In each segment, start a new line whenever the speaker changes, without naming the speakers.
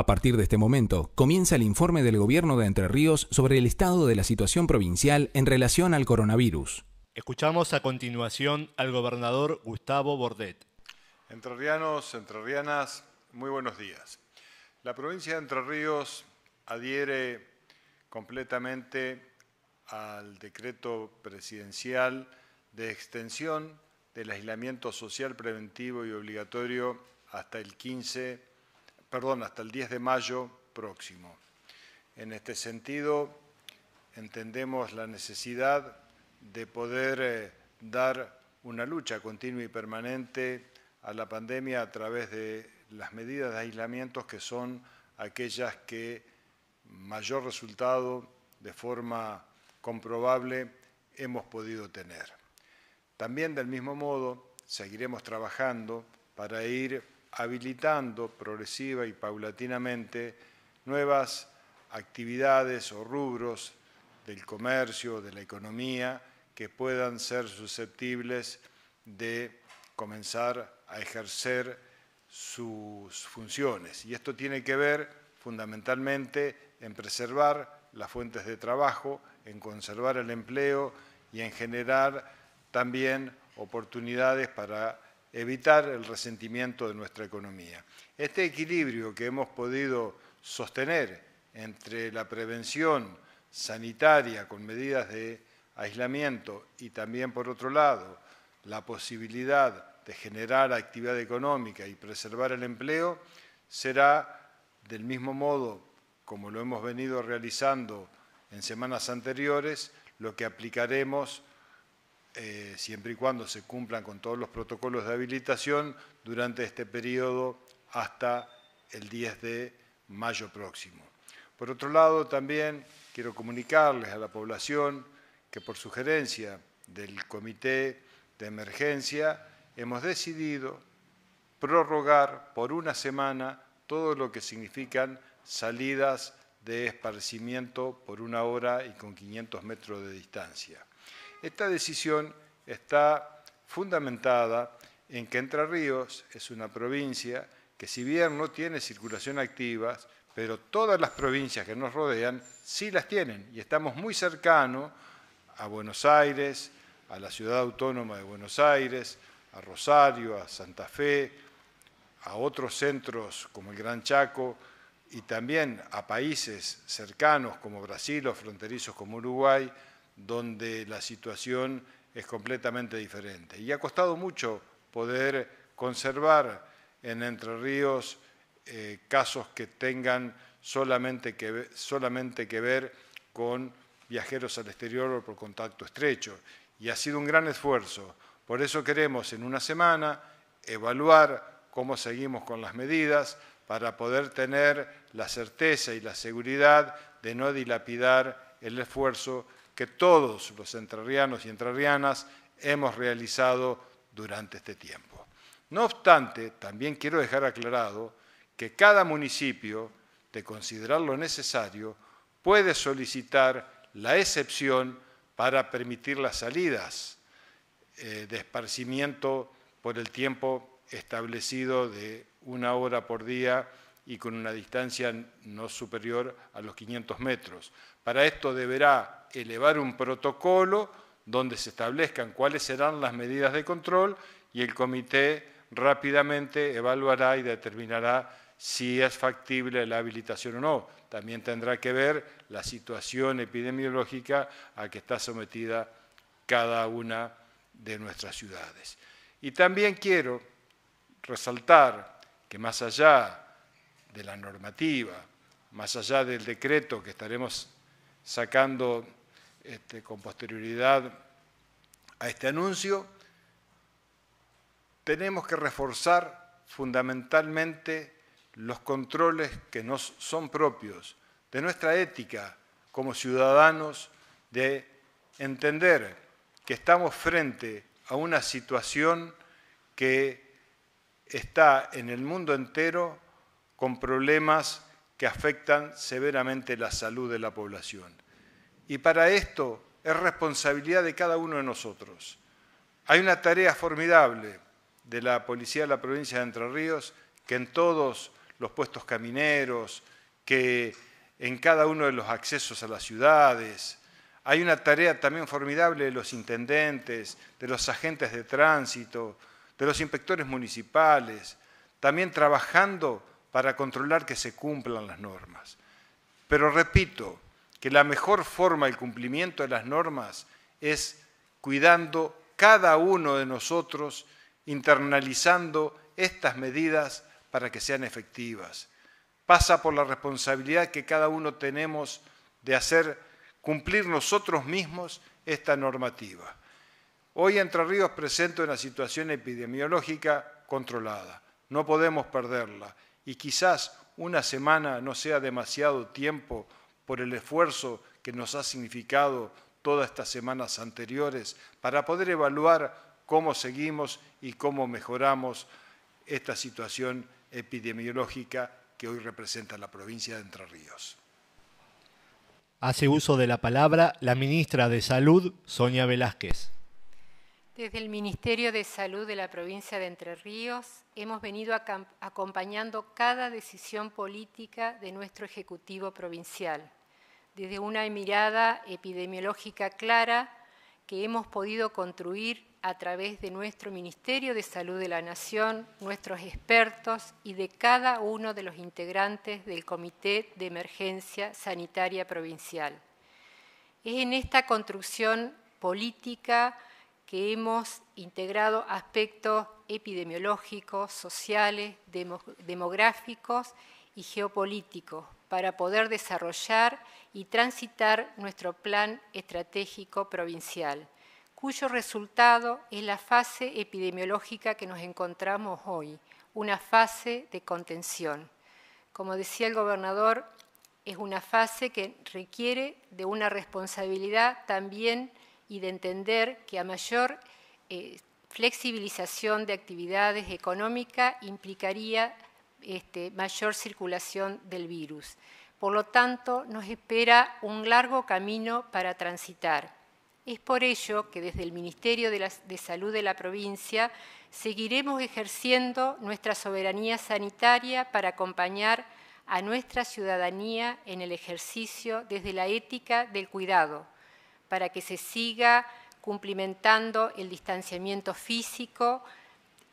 A partir de este momento, comienza el informe del gobierno de Entre Ríos sobre el estado de la situación provincial en relación al coronavirus.
Escuchamos a continuación al gobernador Gustavo Bordet.
Entrerrianos, entrerrianas, muy buenos días. La provincia de Entre Ríos adhiere completamente al decreto presidencial de extensión del aislamiento social preventivo y obligatorio hasta el 15 de perdón, hasta el 10 de mayo próximo. En este sentido, entendemos la necesidad de poder eh, dar una lucha continua y permanente a la pandemia a través de las medidas de aislamiento que son aquellas que mayor resultado de forma comprobable hemos podido tener. También del mismo modo seguiremos trabajando para ir habilitando progresiva y paulatinamente nuevas actividades o rubros del comercio, de la economía, que puedan ser susceptibles de comenzar a ejercer sus funciones. Y esto tiene que ver fundamentalmente en preservar las fuentes de trabajo, en conservar el empleo y en generar también oportunidades para evitar el resentimiento de nuestra economía. Este equilibrio que hemos podido sostener entre la prevención sanitaria con medidas de aislamiento y también, por otro lado, la posibilidad de generar actividad económica y preservar el empleo, será del mismo modo como lo hemos venido realizando en semanas anteriores, lo que aplicaremos eh, siempre y cuando se cumplan con todos los protocolos de habilitación, durante este periodo hasta el 10 de mayo próximo. Por otro lado, también quiero comunicarles a la población que por sugerencia del Comité de Emergencia hemos decidido prorrogar por una semana todo lo que significan salidas de esparcimiento por una hora y con 500 metros de distancia. Esta decisión está fundamentada en que Entre Ríos es una provincia que si bien no tiene circulación activa, pero todas las provincias que nos rodean sí las tienen y estamos muy cercanos a Buenos Aires, a la ciudad autónoma de Buenos Aires, a Rosario, a Santa Fe, a otros centros como el Gran Chaco y también a países cercanos como Brasil o fronterizos como Uruguay, donde la situación es completamente diferente. Y ha costado mucho poder conservar en Entre Ríos eh, casos que tengan solamente que ver con viajeros al exterior o por contacto estrecho. Y ha sido un gran esfuerzo. Por eso queremos en una semana evaluar cómo seguimos con las medidas para poder tener la certeza y la seguridad de no dilapidar el esfuerzo que todos los entrerrianos y entrerrianas hemos realizado durante este tiempo. No obstante, también quiero dejar aclarado que cada municipio, de considerarlo necesario, puede solicitar la excepción para permitir las salidas eh, de esparcimiento por el tiempo establecido de una hora por día y con una distancia no superior a los 500 metros. Para esto deberá elevar un protocolo donde se establezcan cuáles serán las medidas de control y el comité rápidamente evaluará y determinará si es factible la habilitación o no. También tendrá que ver la situación epidemiológica a que está sometida cada una de nuestras ciudades. Y también quiero resaltar que más allá de la normativa, más allá del decreto que estaremos sacando este, con posterioridad a este anuncio, tenemos que reforzar fundamentalmente los controles que nos son propios de nuestra ética como ciudadanos, de entender que estamos frente a una situación que está en el mundo entero con problemas que afectan severamente la salud de la población. Y para esto es responsabilidad de cada uno de nosotros. Hay una tarea formidable de la Policía de la Provincia de Entre Ríos que en todos los puestos camineros, que en cada uno de los accesos a las ciudades. Hay una tarea también formidable de los intendentes, de los agentes de tránsito, de los inspectores municipales, también trabajando para controlar que se cumplan las normas. Pero repito, que la mejor forma del cumplimiento de las normas es cuidando cada uno de nosotros, internalizando estas medidas para que sean efectivas. Pasa por la responsabilidad que cada uno tenemos de hacer cumplir nosotros mismos esta normativa. Hoy Entre Ríos presento una situación epidemiológica controlada. No podemos perderla y quizás una semana no sea demasiado tiempo por el esfuerzo que nos ha significado todas estas semanas anteriores para poder evaluar cómo seguimos y cómo mejoramos esta situación epidemiológica que hoy representa la provincia de Entre Ríos.
Hace uso de la palabra la ministra de Salud, Sonia Velázquez.
Desde el Ministerio de Salud de la provincia de Entre Ríos hemos venido acompañando cada decisión política de nuestro Ejecutivo Provincial desde una mirada epidemiológica clara que hemos podido construir a través de nuestro Ministerio de Salud de la Nación, nuestros expertos y de cada uno de los integrantes del Comité de Emergencia Sanitaria Provincial. Es en esta construcción política que hemos integrado aspectos epidemiológicos, sociales, demográficos y geopolíticos para poder desarrollar y transitar nuestro plan estratégico provincial, cuyo resultado es la fase epidemiológica que nos encontramos hoy, una fase de contención. Como decía el gobernador, es una fase que requiere de una responsabilidad también y de entender que a mayor eh, flexibilización de actividades económicas implicaría este, mayor circulación del virus. Por lo tanto, nos espera un largo camino para transitar. Es por ello que desde el Ministerio de, Salud de la provincia seguiremos ejerciendo nuestra soberanía sanitaria para acompañar a nuestra ciudadanía en el ejercicio desde la ética del cuidado, para que se siga cumplimentando el distanciamiento físico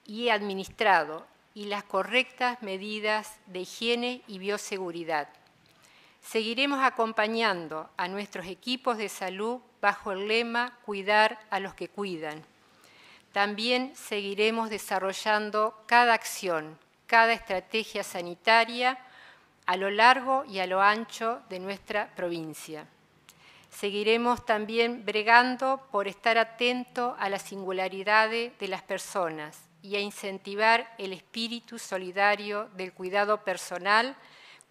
y administrado y las correctas medidas de higiene y bioseguridad. Seguiremos acompañando a nuestros equipos de salud bajo el lema Cuidar a los que cuidan. También seguiremos desarrollando cada acción, cada estrategia sanitaria a lo largo y a lo ancho de nuestra provincia. Seguiremos también bregando por estar atento a la singularidades de las personas y a incentivar el espíritu solidario del cuidado personal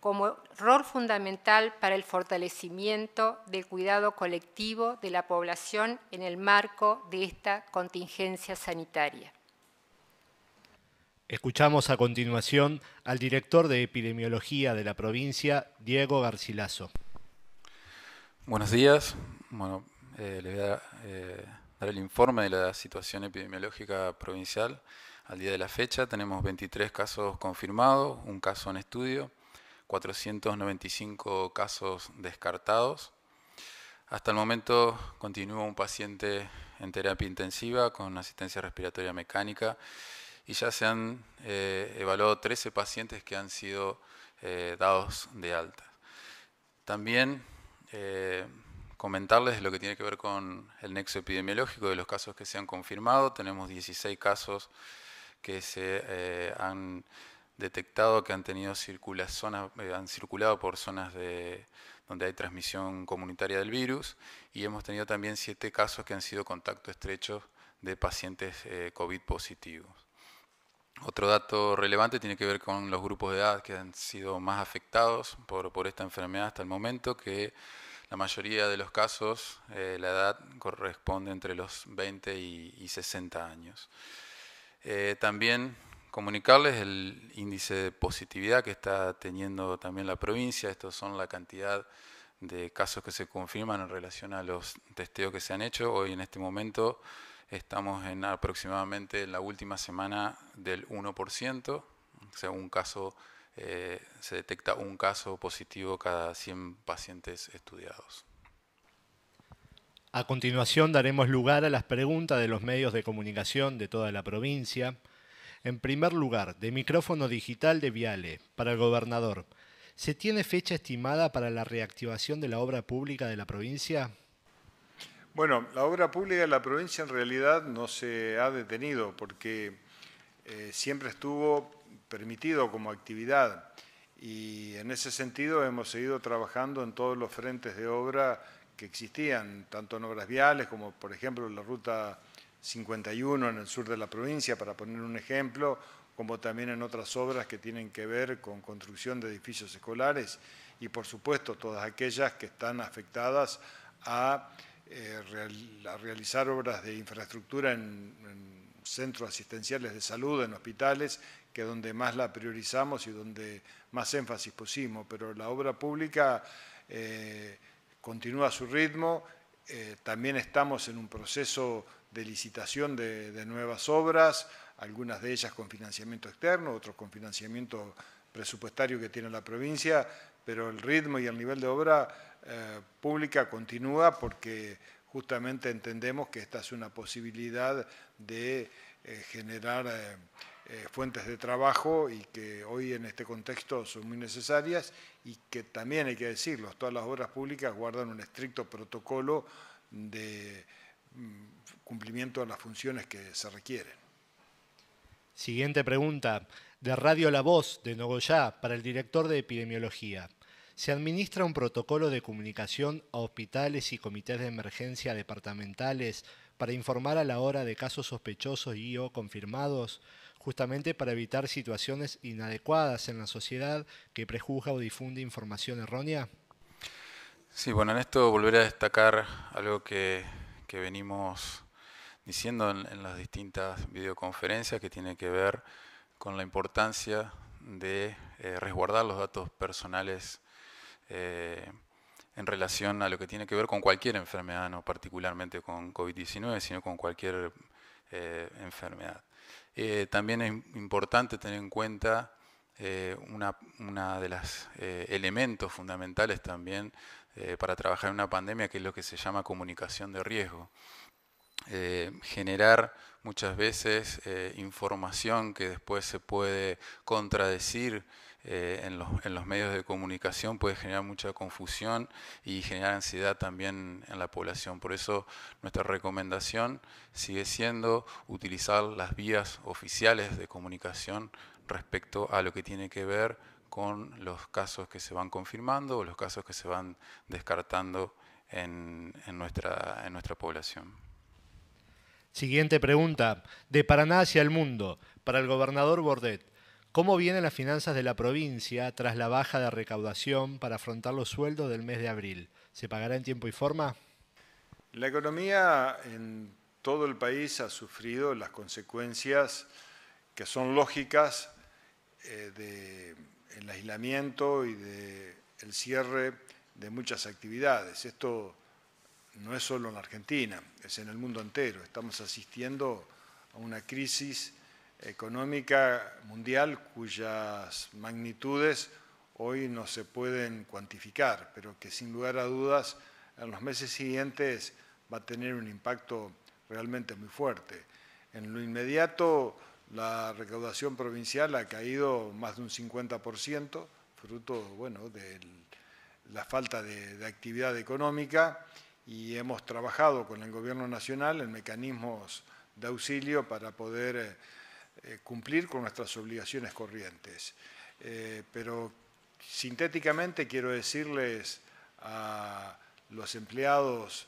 como rol fundamental para el fortalecimiento del cuidado colectivo de la población en el marco de esta contingencia sanitaria.
Escuchamos a continuación al director de epidemiología de la provincia, Diego Garcilaso.
Buenos días. Bueno, eh, le voy a eh, dar el informe de la situación epidemiológica provincial. Al día de la fecha tenemos 23 casos confirmados, un caso en estudio, 495 casos descartados. Hasta el momento continúa un paciente en terapia intensiva con asistencia respiratoria mecánica y ya se han eh, evaluado 13 pacientes que han sido eh, dados de alta. También eh, comentarles lo que tiene que ver con el nexo epidemiológico de los casos que se han confirmado. Tenemos 16 casos que se han detectado que han tenido circula, eh, han circulado por zonas de, donde hay transmisión comunitaria del virus y hemos tenido también siete casos que han sido contacto estrecho de pacientes eh, COVID positivos. Otro dato relevante tiene que ver con los grupos de edad que han sido más afectados por, por esta enfermedad hasta el momento, que la mayoría de los casos eh, la edad corresponde entre los 20 y, 60 años. también comunicarles el índice de positividad que está teniendo también la provincia. Estos son la cantidad de casos que se confirman en relación a los testeos que se han hecho. Hoy en este momento estamos en aproximadamente la última semana del 1%, o sea, un caso, eh, se detecta un caso positivo cada 100 pacientes estudiados.
A continuación daremos lugar a las preguntas de los medios de comunicación de toda la provincia. En primer lugar, de micrófono digital de Viale, para el gobernador. ¿Se tiene fecha estimada para la reactivación de la obra pública de la provincia?
Bueno, la obra pública de la provincia en realidad no se ha detenido porque eh, siempre estuvo permitido como actividad y en ese sentido hemos seguido trabajando en todos los frentes de obra que existían, tanto en obras viales como por ejemplo la ruta 51 en el sur de la provincia, para poner un ejemplo, como también en otras obras que tienen que ver con construcción de edificios escolares y por supuesto todas aquellas que están afectadas a, eh, realizar obras de infraestructura en, centros asistenciales de salud, en hospitales, que es donde más la priorizamos y donde más énfasis pusimos, pero la obra pública eh, continúa su ritmo, eh, también estamos en un proceso de licitación de, nuevas obras, algunas de ellas con financiamiento externo, otros con financiamiento presupuestario que tiene la provincia, pero el ritmo y el nivel de obra eh, pública continúa porque justamente entendemos que esta es una posibilidad de eh, generar eh, fuentes de trabajo y que hoy en este contexto son muy necesarias y que también hay que decirlo, todas las obras públicas guardan un estricto protocolo de mm, cumplimiento de las funciones que se requieren.
Siguiente pregunta, de Radio La Voz de Nogoyá para el director de epidemiología. ¿Se administra un protocolo de comunicación a hospitales y comités de emergencia departamentales para informar a la hora de casos sospechosos y o confirmados, justamente para evitar situaciones inadecuadas en la sociedad que prejuzga o difunde información errónea?
Sí, bueno, en esto volveré a destacar algo que venimos diciendo en, las distintas videoconferencias que tiene que ver con la importancia de eh, resguardar los datos personales eh, en relación a lo que tiene que ver con cualquier enfermedad, no particularmente con COVID-19, sino con cualquier eh, enfermedad. también es importante tener en cuenta una, de los elementos fundamentales también para trabajar en una pandemia, que es lo que se llama comunicación de riesgo. Eh, generar muchas veces eh, información que después se puede contradecir eh, en, los, medios de comunicación puede generar mucha confusión y generar ansiedad también en la población. Por eso nuestra recomendación sigue siendo utilizar las vías oficiales de comunicación respecto a lo que tiene que ver con los casos que se van confirmando o los casos que se van descartando en nuestra población.
Siguiente pregunta. De Paraná hacia el mundo, para el gobernador Bordet. ¿Cómo vienen las finanzas de la provincia tras la baja de recaudación para afrontar los sueldos del mes de abril? ¿Se pagará en tiempo y forma?
La economía en todo el país ha sufrido las consecuencias que son lógicas eh, del aislamiento y del cierre de muchas actividades. Esto no es solo en Argentina, es en el mundo entero. Estamos asistiendo a una crisis económica mundial cuyas magnitudes hoy no se pueden cuantificar, pero que sin lugar a dudas en los meses siguientes va a tener un impacto realmente muy fuerte. En lo inmediato, la recaudación provincial ha caído más de un 50%, fruto bueno, de la falta de, de actividad económica y hemos trabajado con el Gobierno Nacional en mecanismos de auxilio para poder eh, eh, cumplir con nuestras obligaciones corrientes. Eh, pero sintéticamente quiero decirles a los empleados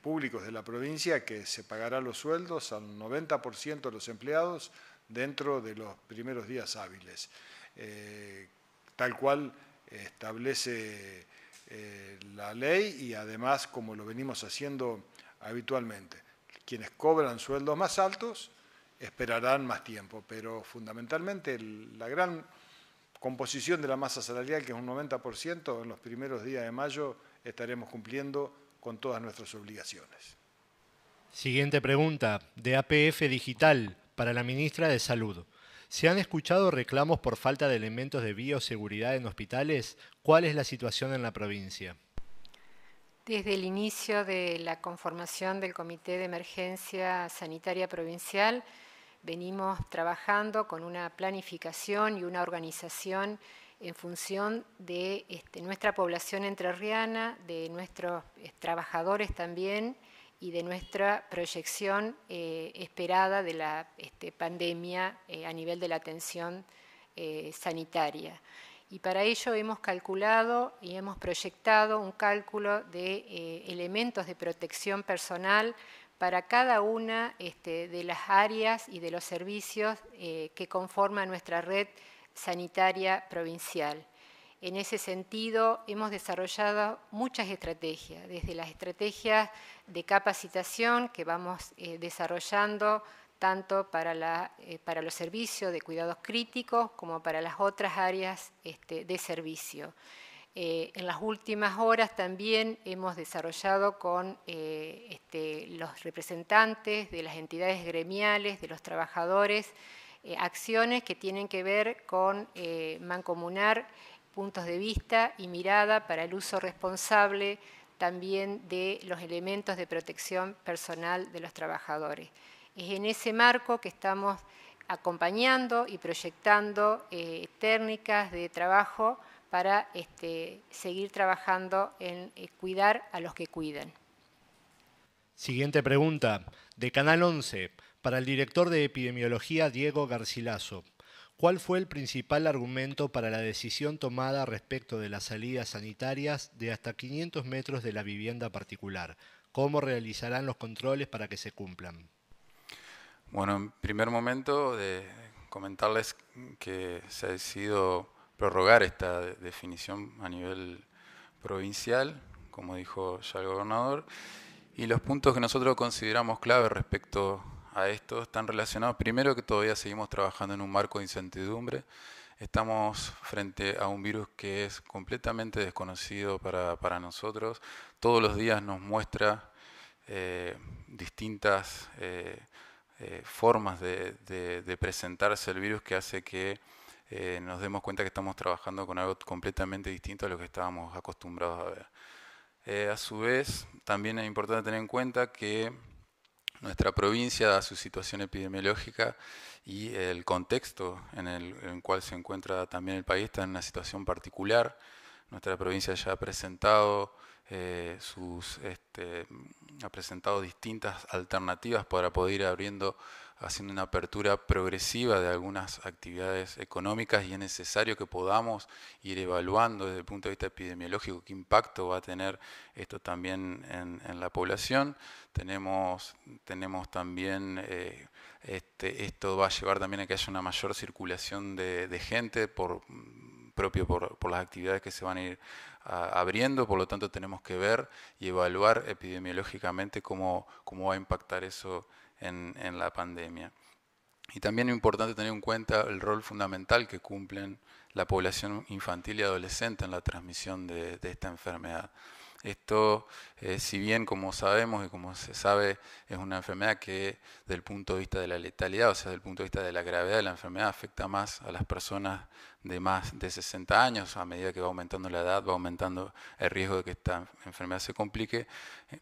públicos de la provincia que se pagará los sueldos al 90% de los empleados dentro de los primeros días hábiles, tal cual establece eh, la ley y además como lo venimos haciendo habitualmente. Quienes cobran sueldos más altos esperarán más tiempo, pero fundamentalmente la gran composición de la masa salarial, que es un 90%, en los primeros días de mayo estaremos cumpliendo con todas nuestras obligaciones.
Siguiente pregunta, de APF Digital, para la ministra de Salud. ¿Se han escuchado reclamos por falta de elementos de bioseguridad en hospitales? ¿Cuál es la situación en la provincia?
Desde el inicio de la conformación del Comité de Emergencia Sanitaria Provincial, venimos trabajando con una planificación y una organización en función de este, nuestra población entrerriana, de nuestros eh, trabajadores también, y de nuestra proyección eh, esperada de la este, pandemia eh, a nivel de la atención eh, sanitaria. Y para ello hemos calculado y hemos proyectado un cálculo de elementos de protección personal para cada una este, de las áreas y de los servicios que conforman nuestra red sanitaria provincial. En ese sentido, hemos desarrollado muchas estrategias, desde las estrategias de capacitación que vamos eh, desarrollando tanto eh, para, los servicios de cuidados críticos como para las otras áreas este, de servicio. Eh, en las últimas horas también hemos desarrollado con este, los representantes de las entidades gremiales, de los trabajadores, acciones que tienen que ver con mancomunar puntos de vista y mirada para el uso responsable también de los elementos de protección personal de los trabajadores. Es en ese marco que estamos acompañando y proyectando eh, técnicas de trabajo para este, seguir trabajando en eh, cuidar a los que cuidan.
Siguiente pregunta, de Canal 11, para el director de epidemiología Diego Garcilaso. ¿Cuál fue el principal argumento para la decisión tomada respecto de las salidas sanitarias de hasta 500 metros de la vivienda particular? ¿Cómo realizarán los controles para que se cumplan?
Bueno, en primer momento, de eh, comentarles que se ha decidido prorrogar esta definición a nivel provincial, como dijo ya el gobernador, y los puntos que nosotros consideramos clave respecto a esto están relacionados, primero que todavía seguimos trabajando en un marco de incertidumbre, estamos frente a un virus que es completamente desconocido para, nosotros, todos los días nos muestra eh, distintas eh, eh, formas de, de, presentarse el virus que hace que nos demos cuenta que estamos trabajando con algo completamente distinto a lo que estábamos acostumbrados a ver. a su vez, también es importante tener en cuenta que nuestra provincia, da su situación epidemiológica y el contexto en el, en cual se encuentra también el país, está en una situación particular. Nuestra provincia ya ha presentado, eh, sus, este, ha presentado distintas alternativas para poder ir abriendo haciendo una apertura progresiva de algunas actividades económicas y es necesario que podamos ir evaluando desde el punto de vista epidemiológico qué impacto va a tener esto también en, la población. Tenemos, tenemos también, eh, este, esto va a llevar también a que haya una mayor circulación de, gente por mm, propio por, las actividades que se van a ir abriendo, por lo tanto tenemos que ver y evaluar epidemiológicamente cómo, cómo va a impactar eso en, la pandemia. Y también es importante tener en cuenta el rol fundamental que cumplen la población infantil y adolescente en la transmisión de, esta enfermedad. Esto, eh, si bien como sabemos y como se sabe, es una enfermedad que desde el punto de vista de la letalidad, o sea, desde el punto de vista de la gravedad de la enfermedad, afecta más a las personas de más de 60 años, a medida que va aumentando la edad, va aumentando el riesgo de que esta enfermedad se complique,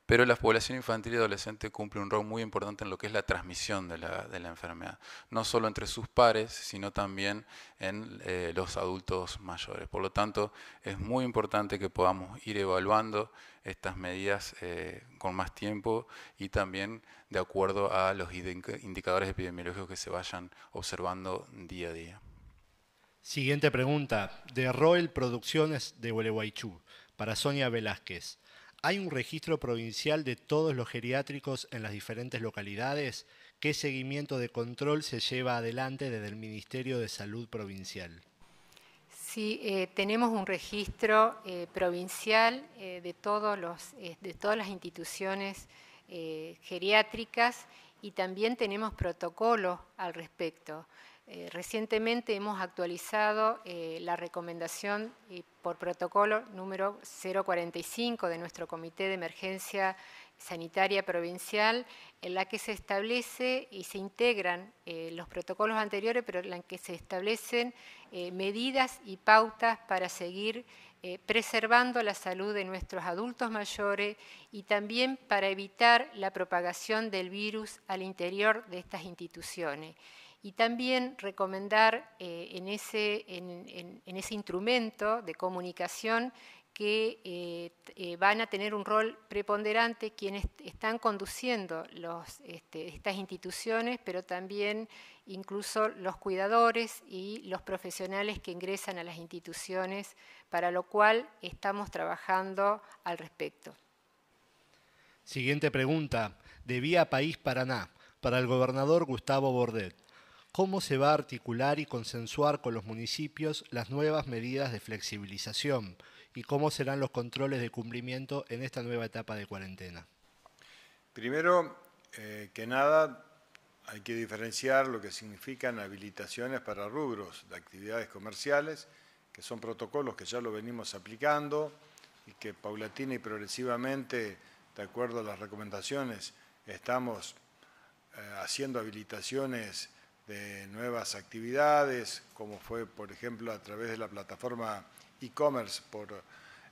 pero la población infantil y adolescente cumple un rol muy importante en lo que es la transmisión de la, enfermedad, no solo entre sus pares, sino también en eh, los adultos mayores. Por lo tanto, es muy importante que podamos ir evaluando estas medidas eh, con más tiempo y también de acuerdo a los indicadores epidemiológicos que se vayan observando día a día.
Siguiente pregunta, de Roel Producciones de Huelehuaychú, para Sonia Velázquez. ¿Hay un registro provincial de todos los geriátricos en las diferentes localidades? ¿Qué seguimiento de control se lleva adelante desde el Ministerio de Salud Provincial?
Sí, eh, tenemos un registro eh, provincial eh, de, todos los, de todas las instituciones geriátricas y también tenemos protocolos al respecto. Eh, recientemente hemos actualizado eh, la recomendación eh, por protocolo número 045 de nuestro Comité de Emergencia Sanitaria Provincial, en la que se establece y se integran los protocolos anteriores, pero en la que se establecen medidas y pautas para seguir preservando la salud de nuestros adultos mayores y también para evitar la propagación del virus al interior de estas instituciones y también recomendar eh, en, ese, en, ese instrumento de comunicación que eh, eh, van a tener un rol preponderante quienes están conduciendo este, estas instituciones, pero también incluso los cuidadores y los profesionales que ingresan a las instituciones, para lo cual estamos trabajando al respecto.
Siguiente pregunta, de Vía País Paraná, para el gobernador Gustavo Bordet cómo se va a articular y consensuar con los municipios las nuevas medidas de flexibilización y cómo serán los controles de cumplimiento en esta nueva etapa de cuarentena.
Primero eh, que nada, hay que diferenciar lo que significan habilitaciones para rubros de actividades comerciales, que son protocolos que ya lo venimos aplicando y que paulatina y progresivamente, de acuerdo a las recomendaciones, estamos eh, haciendo habilitaciones de nuevas actividades, como fue, por ejemplo, a través de la plataforma e-commerce por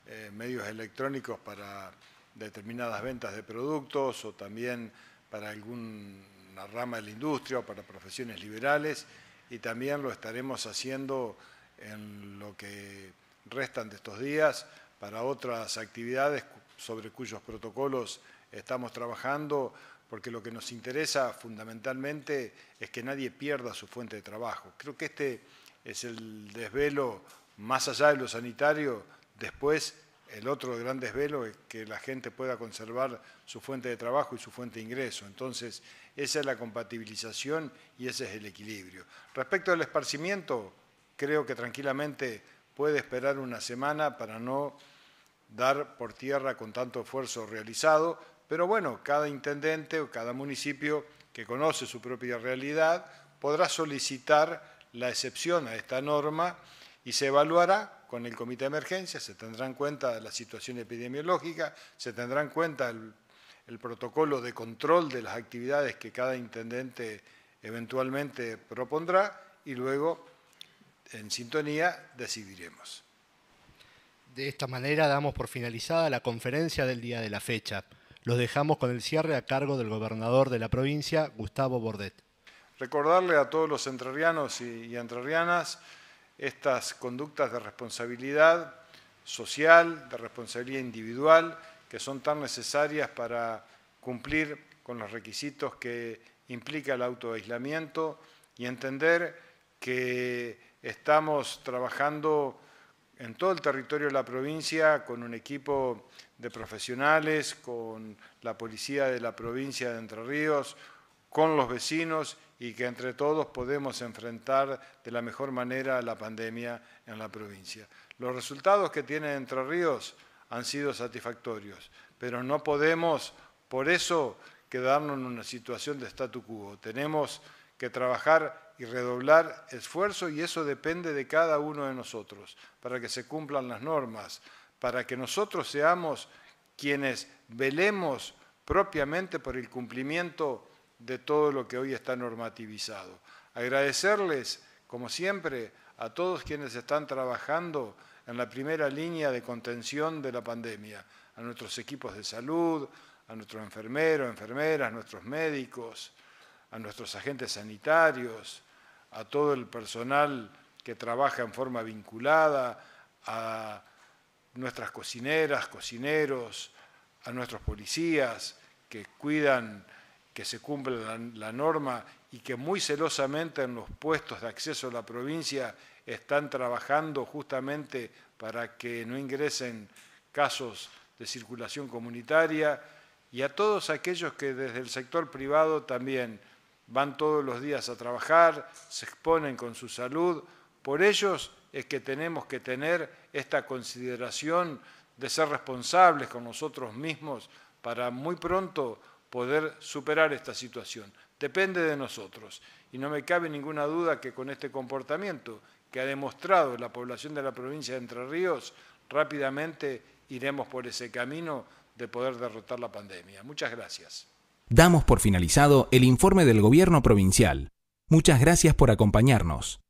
eh, medios electrónicos para determinadas ventas de productos o también para alguna rama de la industria o para profesiones liberales y también lo estaremos haciendo en lo que restan de estos días para otras actividades sobre cuyos protocolos estamos trabajando porque lo que nos interesa fundamentalmente es que nadie pierda su fuente de trabajo. Creo que este es el desvelo, más allá de lo sanitario, después el otro gran desvelo es que la gente pueda conservar su fuente de trabajo y su fuente de ingreso. Entonces, esa es la compatibilización y ese es el equilibrio. Respecto al esparcimiento, creo que tranquilamente puede esperar una semana para no dar por tierra con tanto esfuerzo realizado, pero bueno, cada intendente o cada municipio que conoce su propia realidad podrá solicitar la excepción a esta norma y se evaluará con el comité de emergencia, se tendrá en cuenta la situación epidemiológica, se tendrá en cuenta el, protocolo de control de las actividades que cada intendente eventualmente propondrá y luego, en sintonía, decidiremos.
De esta manera damos por finalizada la conferencia del día de la fecha. Los dejamos con el cierre a cargo del gobernador de la provincia, Gustavo Bordet.
Recordarle a todos los entrerrianos y, entrerrianas estas conductas de responsabilidad social, de responsabilidad individual, que son tan necesarias para cumplir con los requisitos que implica el autoaislamiento y entender que estamos trabajando en todo el territorio de la provincia con un equipo de profesionales, con la policía de la provincia de Entre Ríos, con los vecinos y que entre todos podemos enfrentar de la mejor manera la pandemia en la provincia. Los resultados que tiene Entre Ríos han sido satisfactorios, pero no podemos por eso quedarnos en una situación de statu quo. Tenemos que trabajar y redoblar esfuerzo y eso depende de cada uno de nosotros, para que se cumplan las normas, para que nosotros seamos quienes velemos propiamente por el cumplimiento de todo lo que hoy está normativizado. Agradecerles, como siempre, a todos quienes están trabajando en la primera línea de contención de la pandemia, a nuestros equipos de salud, a nuestros enfermeros, enfermeras, nuestros médicos, a nuestros agentes sanitarios, a todo el personal que trabaja en forma vinculada, a nuestras cocineras, cocineros, a nuestros policías que cuidan que se cumpla la, la, norma y que muy celosamente en los puestos de acceso a la provincia están trabajando justamente para que no ingresen casos de circulación comunitaria y a todos aquellos que desde el sector privado también van todos los días a trabajar, se exponen con su salud. Por ellos es que tenemos que tener esta consideración de ser responsables con nosotros mismos para muy pronto poder superar esta situación. Depende de nosotros. Y no me cabe ninguna duda que con este comportamiento que ha demostrado la población de la provincia de Entre Ríos, rápidamente iremos por ese camino de poder derrotar la pandemia. Muchas
gracias. Damos por finalizado el informe del Gobierno Provincial. Muchas gracias por acompañarnos.